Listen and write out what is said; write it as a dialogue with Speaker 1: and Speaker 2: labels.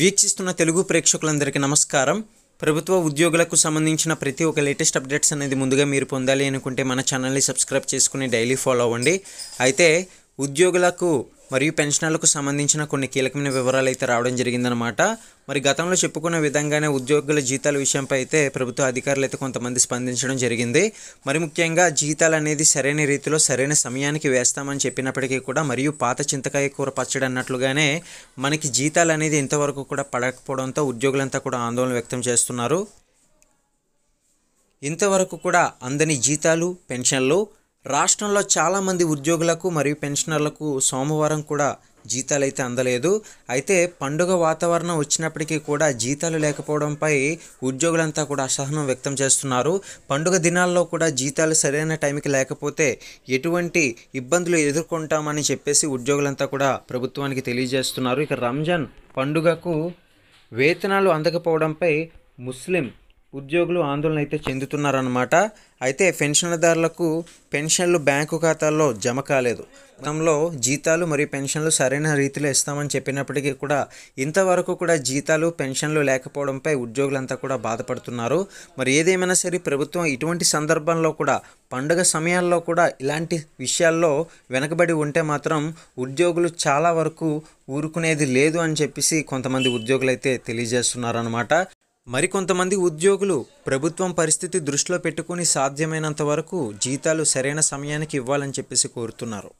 Speaker 1: వీక్షిస్తున్న తెలుగు ప్రేక్షకులందరికీ నమస్కారం ప్రభుత్వ ఉద్యోగులకు సంబంధించిన ప్రతి ఒక్క లేటెస్ట్ అప్డేట్స్ అనేది ముందుగా మీరు పొందాలి అనుకుంటే మన ఛానల్ని సబ్స్క్రైబ్ చేసుకుని డైలీ ఫాలో అవ్వండి అయితే ఉద్యోగులకు మరియు పెన్షనర్లకు సంబంధించిన కొన్ని కీలకమైన వివరాలు అయితే రావడం జరిగిందనమాట మరి గతంలో చెప్పుకున్న విధంగానే ఉద్యోగుల జీతాల విషయంపై అయితే ప్రభుత్వ అధికారులు అయితే కొంతమంది స్పందించడం జరిగింది మరి ముఖ్యంగా జీతాలు అనేది సరైన రీతిలో సరైన సమయానికి వేస్తామని చెప్పినప్పటికీ కూడా మరియు పాత చింతకాయ కూర పచ్చడి అన్నట్లుగానే మనకి జీతాలు అనేది ఇంతవరకు కూడా పడకపోవడంతో ఉద్యోగులంతా కూడా ఆందోళన వ్యక్తం చేస్తున్నారు ఇంతవరకు కూడా అందని జీతాలు పెన్షన్లు రాష్ట్రంలో చాలామంది ఉద్యోగులకు మరియు పెన్షనర్లకు సోమవారం కూడా జీతాలు అయితే అందలేదు అయితే పండుగ వాతావరణం వచ్చినప్పటికీ కూడా జీతాలు లేకపోవడంపై ఉద్యోగులంతా కూడా అసహనం వ్యక్తం చేస్తున్నారు పండుగ దినాల్లో కూడా జీతాలు సరైన టైంకి లేకపోతే ఎటువంటి ఇబ్బందులు ఎదుర్కొంటామని చెప్పేసి ఉద్యోగులంతా కూడా ప్రభుత్వానికి తెలియజేస్తున్నారు ఇక రంజాన్ పండుగకు వేతనాలు అందకపోవడంపై ముస్లిం ఉద్యోగులు ఆందోళన అయితే చెందుతున్నారన్నమాట అయితే పెన్షన్దారులకు పెన్షన్లు బ్యాంకు ఖాతాల్లో జమ కాలేదు గతంలో జీతాలు మరియు పెన్షన్లు సరైన రీతిలో ఇస్తామని చెప్పినప్పటికీ కూడా ఇంతవరకు కూడా జీతాలు పెన్షన్లు లేకపోవడంపై ఉద్యోగులంతా కూడా బాధపడుతున్నారు మరి ఏదేమైనా సరే ప్రభుత్వం ఇటువంటి సందర్భంలో కూడా పండుగ సమయాల్లో కూడా ఇలాంటి విషయాల్లో వెనకబడి ఉంటే మాత్రం ఉద్యోగులు చాలా వరకు ఊరుకునేది లేదు అని చెప్పేసి కొంతమంది ఉద్యోగులు అయితే తెలియజేస్తున్నారనమాట మరికొంతమంది ఉద్యోగులు ప్రభుత్వం పరిస్థితి దృష్టిలో పెట్టుకుని సాధ్యమైనంత వరకు జీతాలు సరైన సమయానికి ఇవ్వాలని చెప్పేసి కోరుతున్నారు